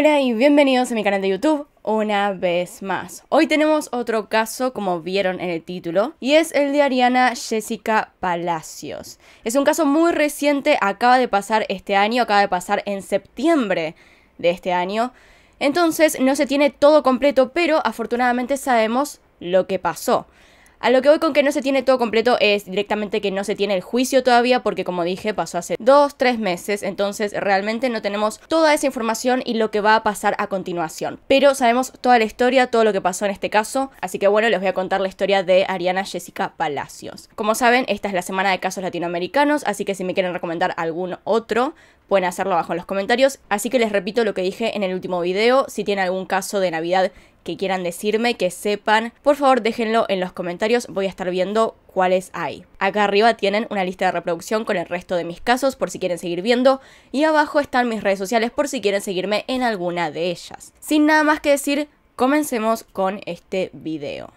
Hola y bienvenidos a mi canal de YouTube una vez más. Hoy tenemos otro caso, como vieron en el título, y es el de Ariana Jessica Palacios. Es un caso muy reciente, acaba de pasar este año, acaba de pasar en septiembre de este año. Entonces no se tiene todo completo, pero afortunadamente sabemos lo que pasó. A lo que voy con que no se tiene todo completo es directamente que no se tiene el juicio todavía porque como dije pasó hace dos, tres meses, entonces realmente no tenemos toda esa información y lo que va a pasar a continuación. Pero sabemos toda la historia, todo lo que pasó en este caso, así que bueno, les voy a contar la historia de Ariana Jessica Palacios. Como saben, esta es la semana de casos latinoamericanos, así que si me quieren recomendar algún otro, pueden hacerlo abajo en los comentarios. Así que les repito lo que dije en el último video, si tienen algún caso de Navidad que quieran decirme, que sepan, por favor déjenlo en los comentarios, voy a estar viendo cuáles hay. Acá arriba tienen una lista de reproducción con el resto de mis casos por si quieren seguir viendo y abajo están mis redes sociales por si quieren seguirme en alguna de ellas. Sin nada más que decir, comencemos con este video.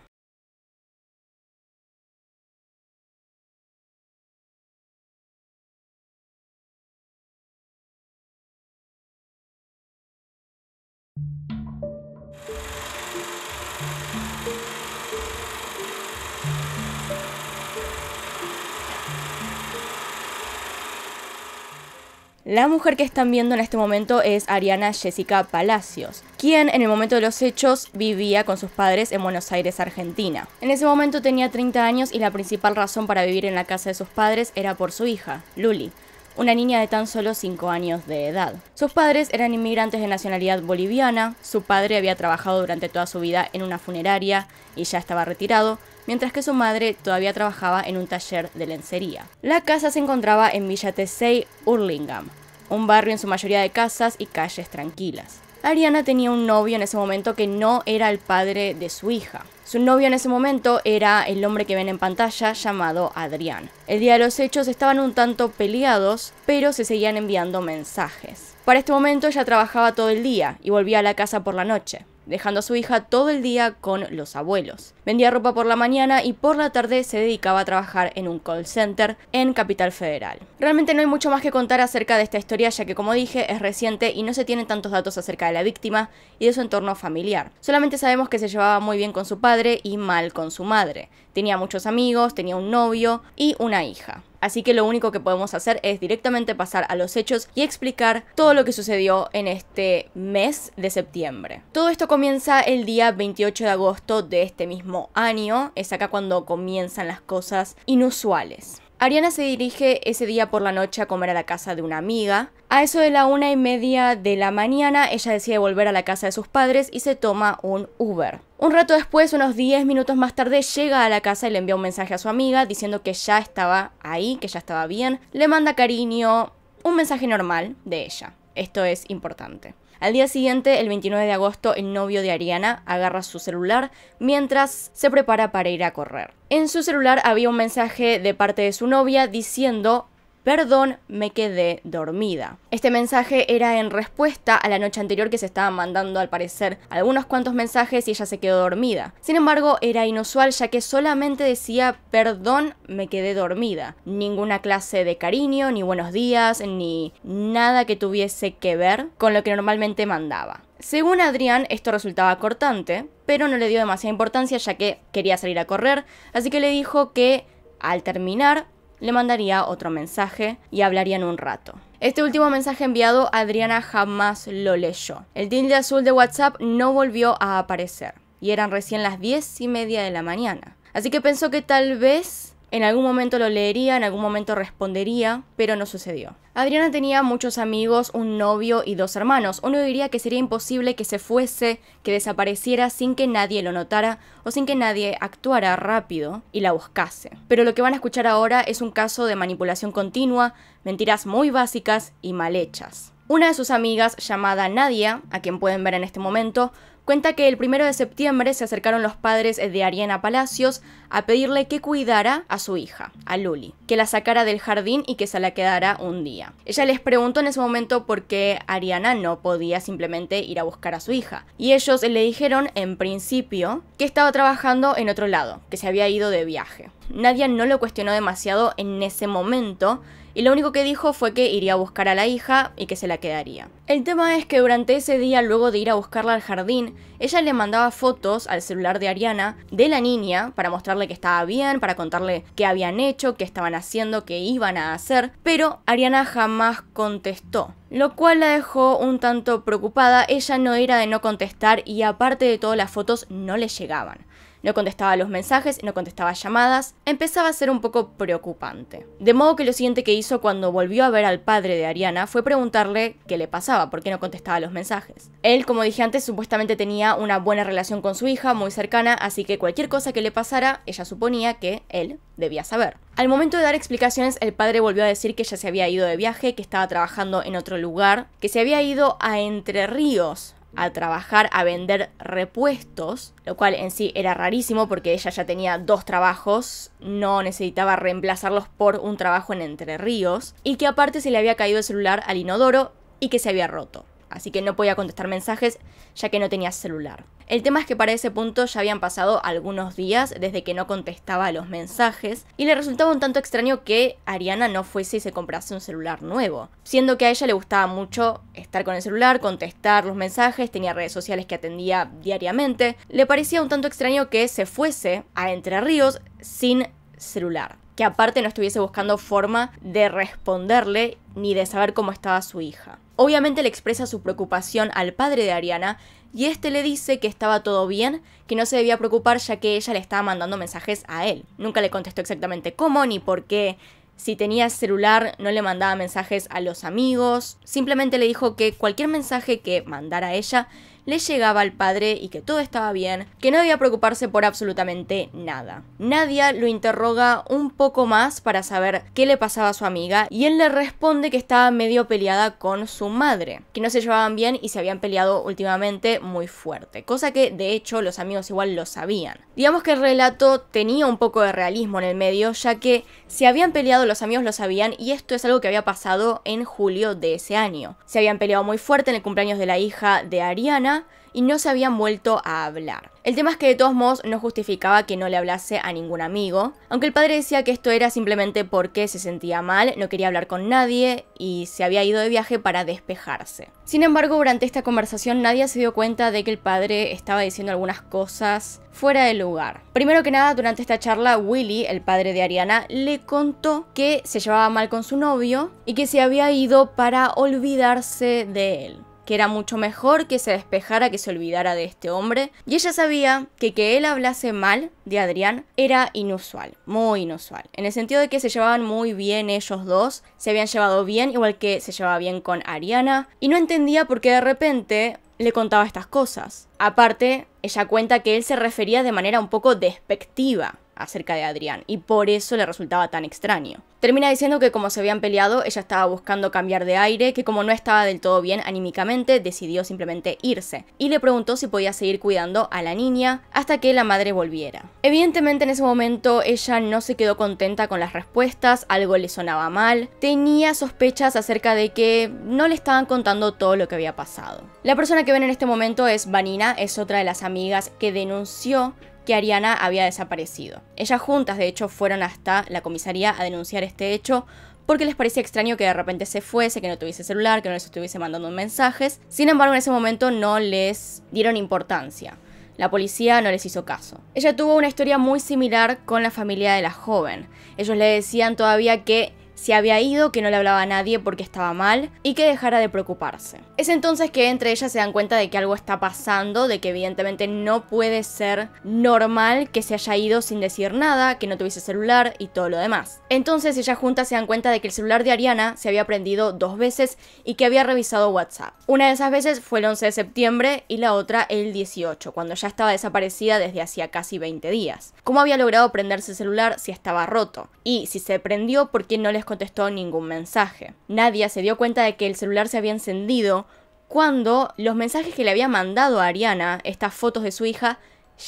La mujer que están viendo en este momento es Ariana Jessica Palacios, quien en el momento de los hechos vivía con sus padres en Buenos Aires, Argentina. En ese momento tenía 30 años y la principal razón para vivir en la casa de sus padres era por su hija, Luli, una niña de tan solo 5 años de edad. Sus padres eran inmigrantes de nacionalidad boliviana, su padre había trabajado durante toda su vida en una funeraria y ya estaba retirado, mientras que su madre todavía trabajaba en un taller de lencería. La casa se encontraba en Villa Tesey, Hurlingham, un barrio en su mayoría de casas y calles tranquilas. Ariana tenía un novio en ese momento que no era el padre de su hija. Su novio en ese momento era el hombre que ven en pantalla llamado Adrián. El día de los hechos estaban un tanto peleados, pero se seguían enviando mensajes. Para este momento ella trabajaba todo el día y volvía a la casa por la noche dejando a su hija todo el día con los abuelos. Vendía ropa por la mañana y por la tarde se dedicaba a trabajar en un call center en Capital Federal. Realmente no hay mucho más que contar acerca de esta historia ya que como dije es reciente y no se tienen tantos datos acerca de la víctima y de su entorno familiar. Solamente sabemos que se llevaba muy bien con su padre y mal con su madre. Tenía muchos amigos, tenía un novio y una hija así que lo único que podemos hacer es directamente pasar a los hechos y explicar todo lo que sucedió en este mes de septiembre. Todo esto comienza el día 28 de agosto de este mismo año, es acá cuando comienzan las cosas inusuales. Ariana se dirige ese día por la noche a comer a la casa de una amiga. A eso de la una y media de la mañana, ella decide volver a la casa de sus padres y se toma un Uber. Un rato después, unos 10 minutos más tarde, llega a la casa y le envía un mensaje a su amiga diciendo que ya estaba ahí, que ya estaba bien. Le manda cariño, un mensaje normal de ella. Esto es importante. Al día siguiente, el 29 de agosto, el novio de Ariana agarra su celular mientras se prepara para ir a correr. En su celular había un mensaje de parte de su novia diciendo Perdón, me quedé dormida. Este mensaje era en respuesta a la noche anterior que se estaban mandando al parecer algunos cuantos mensajes y ella se quedó dormida. Sin embargo, era inusual ya que solamente decía perdón, me quedé dormida. Ninguna clase de cariño, ni buenos días, ni nada que tuviese que ver con lo que normalmente mandaba. Según Adrián, esto resultaba cortante, pero no le dio demasiada importancia ya que quería salir a correr, así que le dijo que al terminar le mandaría otro mensaje y hablarían un rato. Este último mensaje enviado Adriana jamás lo leyó. El tilde azul de WhatsApp no volvió a aparecer y eran recién las diez y media de la mañana. Así que pensó que tal vez en algún momento lo leería, en algún momento respondería, pero no sucedió. Adriana tenía muchos amigos, un novio y dos hermanos. Uno diría que sería imposible que se fuese, que desapareciera sin que nadie lo notara o sin que nadie actuara rápido y la buscase. Pero lo que van a escuchar ahora es un caso de manipulación continua, mentiras muy básicas y mal hechas. Una de sus amigas, llamada Nadia, a quien pueden ver en este momento, cuenta que el primero de septiembre se acercaron los padres de Ariana Palacios a pedirle que cuidara a su hija, a Luli, que la sacara del jardín y que se la quedara un día. Ella les preguntó en ese momento por qué Ariana no podía simplemente ir a buscar a su hija, y ellos le dijeron en principio que estaba trabajando en otro lado, que se había ido de viaje. Nadia no lo cuestionó demasiado en ese momento, y lo único que dijo fue que iría a buscar a la hija y que se la quedaría. El tema es que durante ese día, luego de ir a buscarla al jardín, ella le mandaba fotos al celular de Ariana de la niña para mostrarle que estaba bien, para contarle qué habían hecho, qué estaban haciendo, qué iban a hacer, pero Ariana jamás contestó lo cual la dejó un tanto preocupada, ella no era de no contestar y aparte de todo las fotos no le llegaban no contestaba los mensajes, no contestaba llamadas, empezaba a ser un poco preocupante. De modo que lo siguiente que hizo cuando volvió a ver al padre de Ariana fue preguntarle qué le pasaba, por qué no contestaba los mensajes. Él, como dije antes, supuestamente tenía una buena relación con su hija, muy cercana, así que cualquier cosa que le pasara, ella suponía que él debía saber. Al momento de dar explicaciones, el padre volvió a decir que ya se había ido de viaje, que estaba trabajando en otro lugar, que se había ido a Entre Ríos a trabajar, a vender repuestos, lo cual en sí era rarísimo porque ella ya tenía dos trabajos, no necesitaba reemplazarlos por un trabajo en Entre Ríos, y que aparte se le había caído el celular al inodoro y que se había roto así que no podía contestar mensajes ya que no tenía celular. El tema es que para ese punto ya habían pasado algunos días desde que no contestaba los mensajes y le resultaba un tanto extraño que Ariana no fuese y se comprase un celular nuevo, siendo que a ella le gustaba mucho estar con el celular, contestar los mensajes, tenía redes sociales que atendía diariamente, le parecía un tanto extraño que se fuese a Entre Ríos sin celular que aparte no estuviese buscando forma de responderle ni de saber cómo estaba su hija. Obviamente le expresa su preocupación al padre de Ariana y este le dice que estaba todo bien, que no se debía preocupar ya que ella le estaba mandando mensajes a él. Nunca le contestó exactamente cómo ni por qué. Si tenía celular no le mandaba mensajes a los amigos, simplemente le dijo que cualquier mensaje que mandara ella le llegaba al padre y que todo estaba bien, que no debía preocuparse por absolutamente nada. Nadia lo interroga un poco más para saber qué le pasaba a su amiga y él le responde que estaba medio peleada con su madre, que no se llevaban bien y se habían peleado últimamente muy fuerte, cosa que de hecho los amigos igual lo sabían. Digamos que el relato tenía un poco de realismo en el medio, ya que se habían peleado, los amigos lo sabían y esto es algo que había pasado en julio de ese año. Se habían peleado muy fuerte en el cumpleaños de la hija de Ariana y no se habían vuelto a hablar. El tema es que de todos modos no justificaba que no le hablase a ningún amigo, aunque el padre decía que esto era simplemente porque se sentía mal, no quería hablar con nadie y se había ido de viaje para despejarse. Sin embargo, durante esta conversación nadie se dio cuenta de que el padre estaba diciendo algunas cosas fuera de lugar. Primero que nada, durante esta charla, Willy, el padre de Ariana, le contó que se llevaba mal con su novio y que se había ido para olvidarse de él que era mucho mejor que se despejara, que se olvidara de este hombre, y ella sabía que que él hablase mal de Adrián era inusual, muy inusual, en el sentido de que se llevaban muy bien ellos dos, se habían llevado bien, igual que se llevaba bien con Ariana, y no entendía por qué de repente le contaba estas cosas. Aparte, ella cuenta que él se refería de manera un poco despectiva acerca de Adrián, y por eso le resultaba tan extraño. Termina diciendo que como se habían peleado, ella estaba buscando cambiar de aire, que como no estaba del todo bien anímicamente, decidió simplemente irse, y le preguntó si podía seguir cuidando a la niña hasta que la madre volviera. Evidentemente en ese momento ella no se quedó contenta con las respuestas, algo le sonaba mal, tenía sospechas acerca de que no le estaban contando todo lo que había pasado. La persona que ven en este momento es Vanina, es otra de las amigas que denunció que Ariana había desaparecido. Ellas juntas, de hecho, fueron hasta la comisaría a denunciar este hecho porque les parecía extraño que de repente se fuese, que no tuviese celular, que no les estuviese mandando mensajes. Sin embargo, en ese momento no les dieron importancia. La policía no les hizo caso. Ella tuvo una historia muy similar con la familia de la joven. Ellos le decían todavía que se había ido, que no le hablaba a nadie porque estaba mal y que dejara de preocuparse. Es entonces que entre ellas se dan cuenta de que algo está pasando, de que evidentemente no puede ser normal que se haya ido sin decir nada, que no tuviese celular y todo lo demás. Entonces ellas juntas se dan cuenta de que el celular de Ariana se había prendido dos veces y que había revisado WhatsApp. Una de esas veces fue el 11 de septiembre y la otra el 18, cuando ya estaba desaparecida desde hacía casi 20 días. ¿Cómo había logrado prenderse el celular si estaba roto? Y si se prendió, ¿por qué no les contestó ningún mensaje. Nadie se dio cuenta de que el celular se había encendido cuando los mensajes que le había mandado a Ariana, estas fotos de su hija,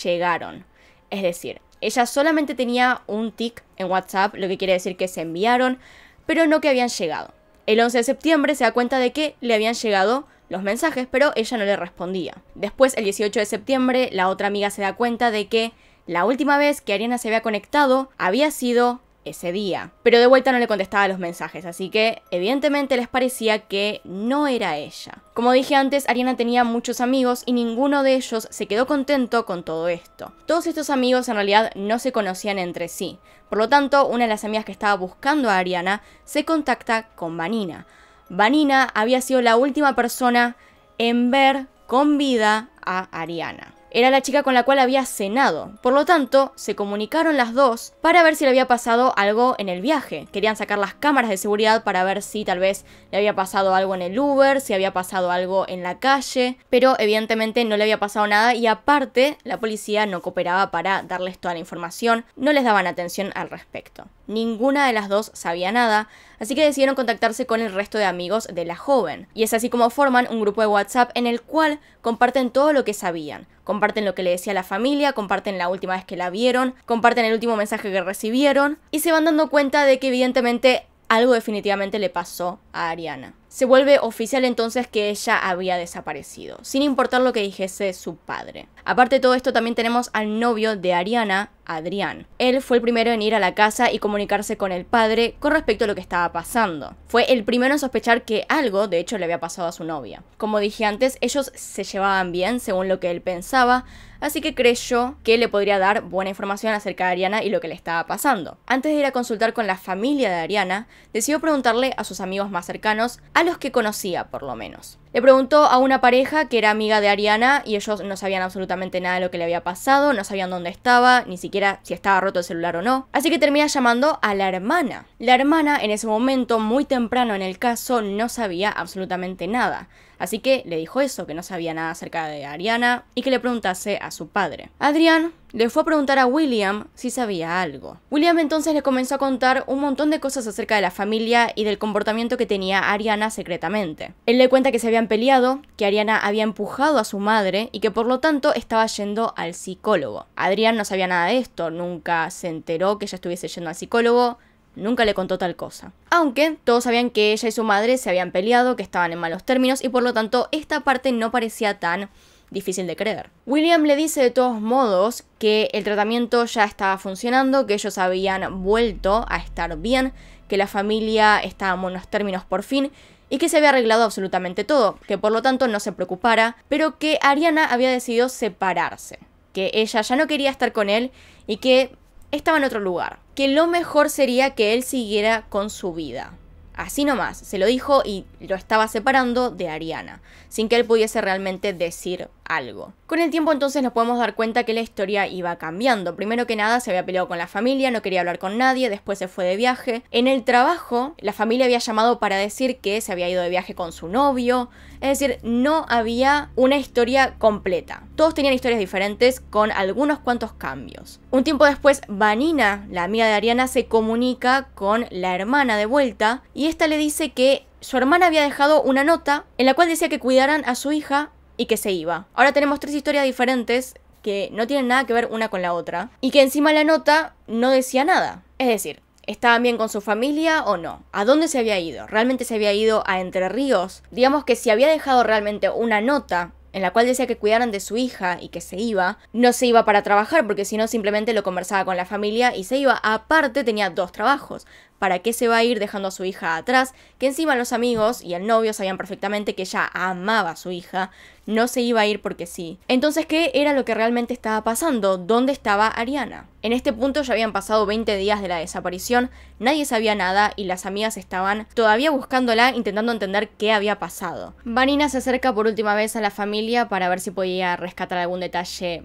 llegaron. Es decir, ella solamente tenía un tic en WhatsApp, lo que quiere decir que se enviaron, pero no que habían llegado. El 11 de septiembre se da cuenta de que le habían llegado los mensajes, pero ella no le respondía. Después, el 18 de septiembre, la otra amiga se da cuenta de que la última vez que Ariana se había conectado había sido ese día. Pero de vuelta no le contestaba los mensajes, así que evidentemente les parecía que no era ella. Como dije antes, Ariana tenía muchos amigos y ninguno de ellos se quedó contento con todo esto. Todos estos amigos en realidad no se conocían entre sí. Por lo tanto, una de las amigas que estaba buscando a Ariana se contacta con Vanina. Vanina había sido la última persona en ver con vida a Ariana. Era la chica con la cual había cenado. Por lo tanto, se comunicaron las dos para ver si le había pasado algo en el viaje. Querían sacar las cámaras de seguridad para ver si tal vez le había pasado algo en el Uber, si había pasado algo en la calle, pero evidentemente no le había pasado nada y aparte la policía no cooperaba para darles toda la información, no les daban atención al respecto. Ninguna de las dos sabía nada, así que decidieron contactarse con el resto de amigos de la joven. Y es así como forman un grupo de WhatsApp en el cual comparten todo lo que sabían. Comparten lo que le decía la familia, comparten la última vez que la vieron, comparten el último mensaje que recibieron y se van dando cuenta de que evidentemente algo definitivamente le pasó a Ariana. Se vuelve oficial entonces que ella había desaparecido, sin importar lo que dijese su padre. Aparte de todo esto, también tenemos al novio de Ariana, Adrián. Él fue el primero en ir a la casa y comunicarse con el padre con respecto a lo que estaba pasando. Fue el primero en sospechar que algo, de hecho, le había pasado a su novia. Como dije antes, ellos se llevaban bien, según lo que él pensaba, así que creyó que le podría dar buena información acerca de Ariana y lo que le estaba pasando. Antes de ir a consultar con la familia de Ariana, decidió preguntarle a sus amigos más cercanos, a los que conocía por lo menos. Le preguntó a una pareja que era amiga de Ariana y ellos no sabían absolutamente nada de lo que le había pasado, no sabían dónde estaba, ni siquiera si estaba roto el celular o no. Así que termina llamando a la hermana. La hermana en ese momento, muy temprano en el caso, no sabía absolutamente nada. Así que le dijo eso, que no sabía nada acerca de Ariana y que le preguntase a su padre. Adrián le fue a preguntar a William si sabía algo. William entonces le comenzó a contar un montón de cosas acerca de la familia y del comportamiento que tenía Ariana secretamente. Él le cuenta que se habían peleado, que Ariana había empujado a su madre y que por lo tanto estaba yendo al psicólogo. Adrián no sabía nada de esto, nunca se enteró que ella estuviese yendo al psicólogo, nunca le contó tal cosa. Aunque todos sabían que ella y su madre se habían peleado, que estaban en malos términos y por lo tanto esta parte no parecía tan difícil de creer. William le dice de todos modos que el tratamiento ya estaba funcionando, que ellos habían vuelto a estar bien, que la familia estaba en buenos términos por fin y que se había arreglado absolutamente todo, que por lo tanto no se preocupara, pero que Ariana había decidido separarse, que ella ya no quería estar con él y que estaba en otro lugar, que lo mejor sería que él siguiera con su vida. Así nomás, se lo dijo y lo estaba separando de Ariana, sin que él pudiese realmente decir algo. Con el tiempo entonces nos podemos dar cuenta que la historia iba cambiando. Primero que nada se había peleado con la familia, no quería hablar con nadie, después se fue de viaje. En el trabajo, la familia había llamado para decir que se había ido de viaje con su novio. Es decir, no había una historia completa. Todos tenían historias diferentes con algunos cuantos cambios. Un tiempo después, Vanina, la amiga de Ariana, se comunica con la hermana de vuelta y esta le dice que su hermana había dejado una nota en la cual decía que cuidaran a su hija y que se iba. Ahora tenemos tres historias diferentes que no tienen nada que ver una con la otra y que encima la nota no decía nada. Es decir, ¿Estaban bien con su familia o no? ¿A dónde se había ido? ¿Realmente se había ido a Entre Ríos? Digamos que si había dejado realmente una nota en la cual decía que cuidaran de su hija y que se iba, no se iba para trabajar porque si no simplemente lo conversaba con la familia y se iba. Aparte tenía dos trabajos, para qué se va a ir dejando a su hija atrás, que encima los amigos y el novio sabían perfectamente que ella amaba a su hija, no se iba a ir porque sí. Entonces, ¿qué era lo que realmente estaba pasando? ¿Dónde estaba Ariana? En este punto ya habían pasado 20 días de la desaparición, nadie sabía nada y las amigas estaban todavía buscándola intentando entender qué había pasado. Vanina se acerca por última vez a la familia para ver si podía rescatar algún detalle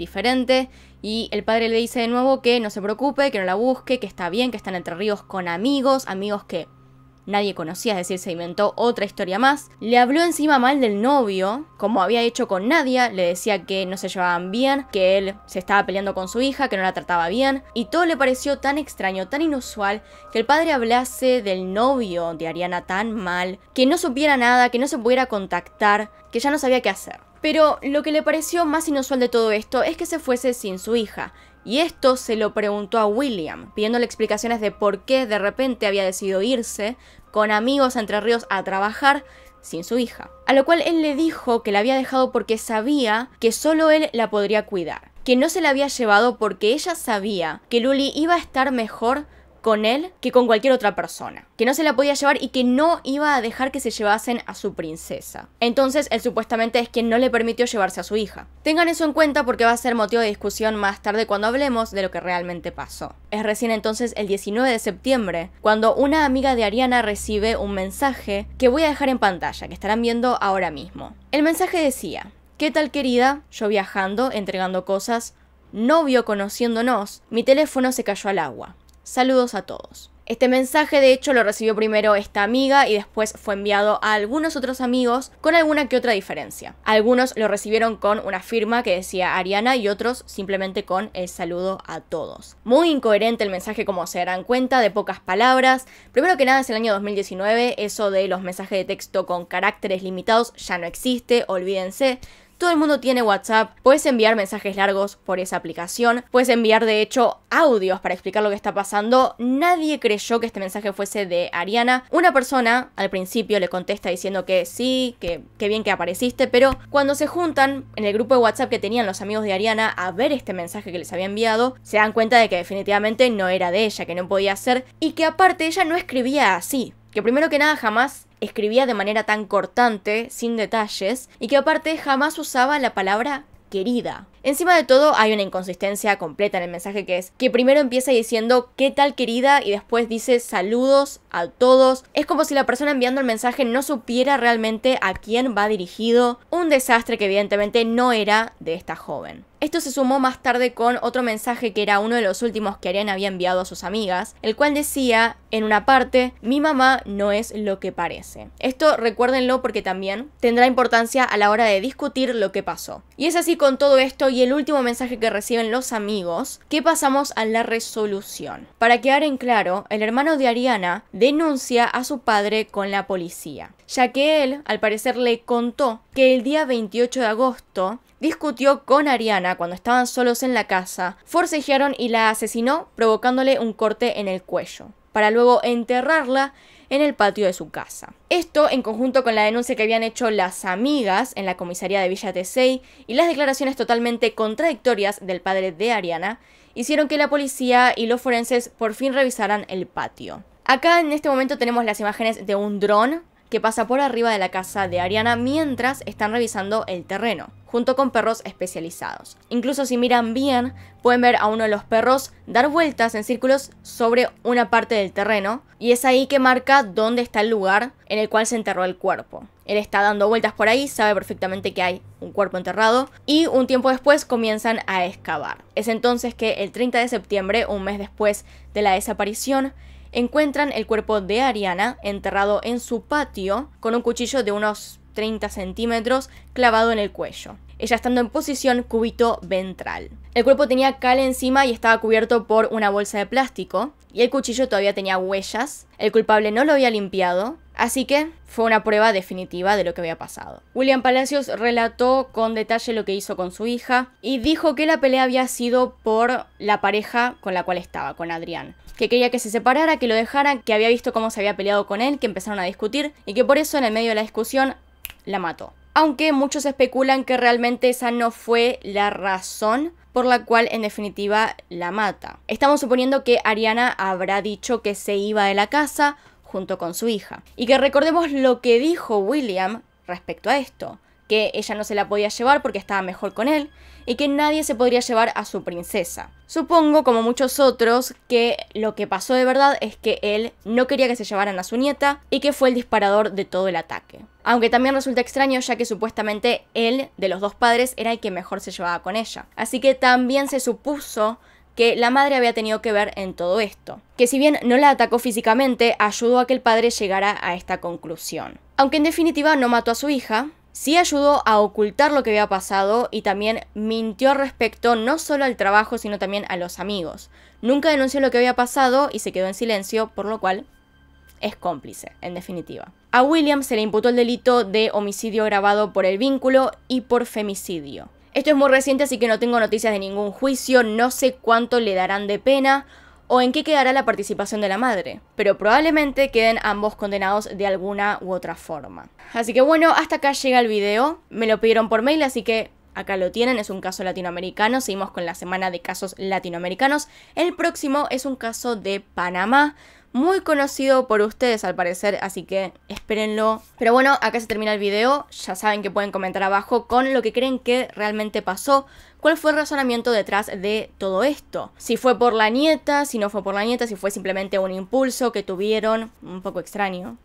diferente. Y el padre le dice de nuevo que no se preocupe, que no la busque, que está bien, que están entre ríos con amigos, amigos que nadie conocía, es decir, se inventó otra historia más. Le habló encima mal del novio, como había hecho con Nadia, le decía que no se llevaban bien, que él se estaba peleando con su hija, que no la trataba bien, y todo le pareció tan extraño, tan inusual, que el padre hablase del novio de Ariana tan mal, que no supiera nada, que no se pudiera contactar, que ya no sabía qué hacer. Pero lo que le pareció más inusual de todo esto es que se fuese sin su hija, y esto se lo preguntó a William, pidiéndole explicaciones de por qué de repente había decidido irse con amigos Entre Ríos a trabajar sin su hija. A lo cual él le dijo que la había dejado porque sabía que solo él la podría cuidar, que no se la había llevado porque ella sabía que Luli iba a estar mejor con él que con cualquier otra persona, que no se la podía llevar y que no iba a dejar que se llevasen a su princesa. Entonces él supuestamente es quien no le permitió llevarse a su hija. Tengan eso en cuenta porque va a ser motivo de discusión más tarde cuando hablemos de lo que realmente pasó. Es recién entonces el 19 de septiembre cuando una amiga de Ariana recibe un mensaje que voy a dejar en pantalla, que estarán viendo ahora mismo. El mensaje decía, ¿qué tal querida? Yo viajando, entregando cosas, novio conociéndonos, mi teléfono se cayó al agua. Saludos a todos. Este mensaje de hecho lo recibió primero esta amiga y después fue enviado a algunos otros amigos con alguna que otra diferencia. Algunos lo recibieron con una firma que decía Ariana y otros simplemente con el saludo a todos. Muy incoherente el mensaje como se darán cuenta, de pocas palabras. Primero que nada es el año 2019, eso de los mensajes de texto con caracteres limitados ya no existe, olvídense. Todo el mundo tiene WhatsApp, puedes enviar mensajes largos por esa aplicación, puedes enviar de hecho audios para explicar lo que está pasando. Nadie creyó que este mensaje fuese de Ariana. Una persona al principio le contesta diciendo que sí, que, que bien que apareciste, pero cuando se juntan en el grupo de WhatsApp que tenían los amigos de Ariana a ver este mensaje que les había enviado, se dan cuenta de que definitivamente no era de ella, que no podía ser, y que aparte ella no escribía así que primero que nada jamás escribía de manera tan cortante, sin detalles, y que aparte jamás usaba la palabra querida. Encima de todo hay una inconsistencia completa en el mensaje que es que primero empieza diciendo qué tal querida y después dice saludos a todos. Es como si la persona enviando el mensaje no supiera realmente a quién va dirigido. Un desastre que evidentemente no era de esta joven. Esto se sumó más tarde con otro mensaje que era uno de los últimos que Ariana había enviado a sus amigas, el cual decía, en una parte, mi mamá no es lo que parece. Esto recuérdenlo porque también tendrá importancia a la hora de discutir lo que pasó. Y es así con todo esto y el último mensaje que reciben los amigos, que pasamos a la resolución. Para quedar en claro, el hermano de Ariana denuncia a su padre con la policía, ya que él, al parecer, le contó que el día 28 de agosto discutió con Ariana cuando estaban solos en la casa, forcejearon y la asesinó provocándole un corte en el cuello, para luego enterrarla en el patio de su casa. Esto en conjunto con la denuncia que habían hecho las amigas en la comisaría de Villa Tesey y las declaraciones totalmente contradictorias del padre de Ariana hicieron que la policía y los forenses por fin revisaran el patio. Acá en este momento tenemos las imágenes de un dron que pasa por arriba de la casa de Ariana mientras están revisando el terreno, junto con perros especializados. Incluso si miran bien, pueden ver a uno de los perros dar vueltas en círculos sobre una parte del terreno, y es ahí que marca dónde está el lugar en el cual se enterró el cuerpo. Él está dando vueltas por ahí, sabe perfectamente que hay un cuerpo enterrado y un tiempo después comienzan a excavar. Es entonces que el 30 de septiembre, un mes después de la desaparición, encuentran el cuerpo de Ariana enterrado en su patio con un cuchillo de unos 30 centímetros clavado en el cuello ella estando en posición cubito ventral. El cuerpo tenía cal encima y estaba cubierto por una bolsa de plástico, y el cuchillo todavía tenía huellas, el culpable no lo había limpiado, así que fue una prueba definitiva de lo que había pasado. William Palacios relató con detalle lo que hizo con su hija y dijo que la pelea había sido por la pareja con la cual estaba, con Adrián, que quería que se separara, que lo dejara, que había visto cómo se había peleado con él, que empezaron a discutir y que por eso en el medio de la discusión la mató aunque muchos especulan que realmente esa no fue la razón por la cual en definitiva la mata. Estamos suponiendo que Ariana habrá dicho que se iba de la casa junto con su hija. Y que recordemos lo que dijo William respecto a esto que ella no se la podía llevar porque estaba mejor con él, y que nadie se podría llevar a su princesa. Supongo, como muchos otros, que lo que pasó de verdad es que él no quería que se llevaran a su nieta y que fue el disparador de todo el ataque. Aunque también resulta extraño ya que supuestamente él, de los dos padres, era el que mejor se llevaba con ella. Así que también se supuso que la madre había tenido que ver en todo esto, que si bien no la atacó físicamente, ayudó a que el padre llegara a esta conclusión. Aunque en definitiva no mató a su hija, Sí ayudó a ocultar lo que había pasado y también mintió respecto no solo al trabajo, sino también a los amigos. Nunca denunció lo que había pasado y se quedó en silencio, por lo cual es cómplice, en definitiva. A Williams se le imputó el delito de homicidio grabado por el vínculo y por femicidio. Esto es muy reciente, así que no tengo noticias de ningún juicio, no sé cuánto le darán de pena o en qué quedará la participación de la madre, pero probablemente queden ambos condenados de alguna u otra forma. Así que bueno, hasta acá llega el video, me lo pidieron por mail, así que acá lo tienen, es un caso latinoamericano, seguimos con la semana de casos latinoamericanos, el próximo es un caso de Panamá, muy conocido por ustedes al parecer, así que espérenlo. Pero bueno, acá se termina el video, ya saben que pueden comentar abajo con lo que creen que realmente pasó, cuál fue el razonamiento detrás de todo esto. Si fue por la nieta, si no fue por la nieta, si fue simplemente un impulso que tuvieron, un poco extraño.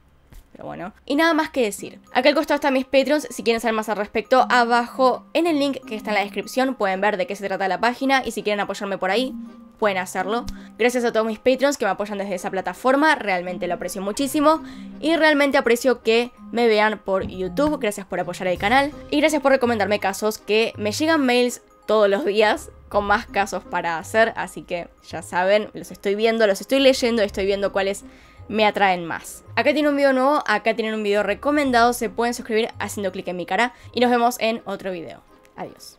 Pero bueno. Y nada más que decir. Acá al costado están mis Patreons. Si quieren saber más al respecto, abajo en el link que está en la descripción pueden ver de qué se trata la página. Y si quieren apoyarme por ahí, pueden hacerlo. Gracias a todos mis Patreons que me apoyan desde esa plataforma, realmente lo aprecio muchísimo y realmente aprecio que me vean por YouTube, gracias por apoyar el canal y gracias por recomendarme casos que me llegan mails todos los días con más casos para hacer, así que ya saben, los estoy viendo, los estoy leyendo, estoy viendo cuáles me atraen más. Acá tienen un video nuevo, acá tienen un video recomendado, se pueden suscribir haciendo clic en mi cara y nos vemos en otro video. Adiós.